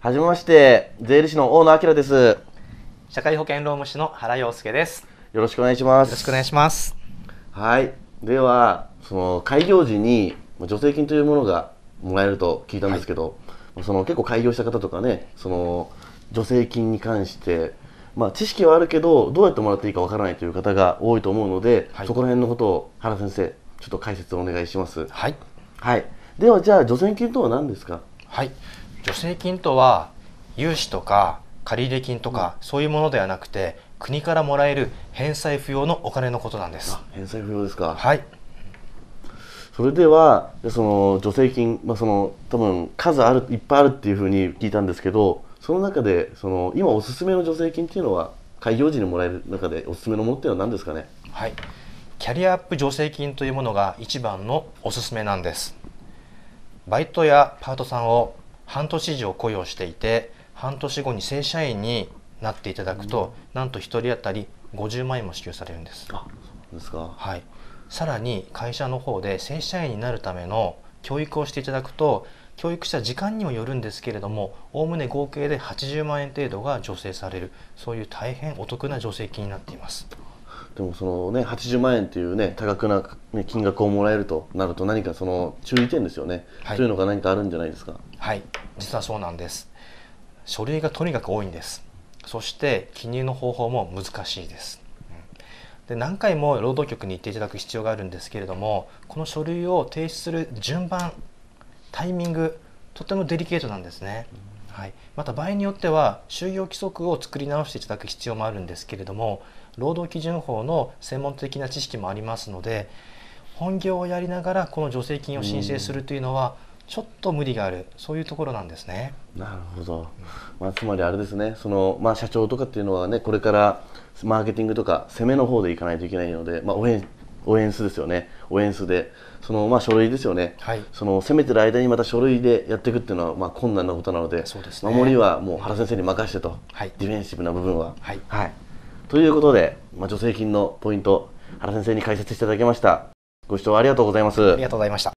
はじめまして、税理士の大野明です。社会保険労務士の原洋介です。よろしくお願いします。よろしくお願いします。はい。では、その開業時に助成金というものがもらえると聞いたんですけど、はい、その結構開業した方とかね、その助成金に関して、まあ、知識はあるけどどうやってもらっていいかわからないという方が多いと思うので、はい、そこら辺のことを原先生ちょっと解説をお願いします。はい、はい、ではじゃあ助成金とは何ですかはい助成金とは融資とか借入金とか、うん、そういうものではなくて国からもらえる返済不要のお金のことなんです返済不要ですかはいそれではその助成金、まあ、その多分数あるいっぱいあるっていうふうに聞いたんですけどその中でその今おすすめの助成金っていうのは開業時にもらえる中でおすすめのものっていうのは何ですかねはいキャリアアップ助成金というものが一番のおすすめなんですバイトやパートさんを半年以上雇用していて半年後に正社員になっていただくと、うん、なんと1人当たり50万円も支給されるんです。あそうですか、はい、さらに会社の方で正社員になるための教育をしていただくと教育した時間にもよるんですけれどもおおむね合計で80万円程度が助成されるそういう大変お得な助成金になっています。でもそのね80万円というね多額な、金額をもらえるとなると何かその注意点ですよね、はい、というのが何かあるんじゃないですかはい実はそうなんです書類がとにかく多いんですそして記入の方法も難しいですで何回も労働局に行っていただく必要があるんですけれどもこの書類を提出する順番タイミングとてもデリケートなんですね、うんはい、また場合によっては就業規則を作り直していただく必要もあるんですけれども労働基準法の専門的な知識もありますので本業をやりながらこの助成金を申請するというのは、ちょっと無理があるそういうところなんですね。なるほど、まあ、つまりあれですねその、まあ、社長とかっていうのはねこれからマーケティングとか攻めの方でいかないといけないので、まあ、応援応援すスですよね、応援すスで、そのまあ書類ですよね、はい、その攻めてる間にまた書類でやっていくっていうのはまあ困難なことなので、そうですね、守りはもう原先生に任せてと、はい、ディフェンシブな部分は。はい、はい、ということで、まあ、助成金のポイント、原先生に解説していただきました。ご視聴ありがとうございます。ありがとうございました。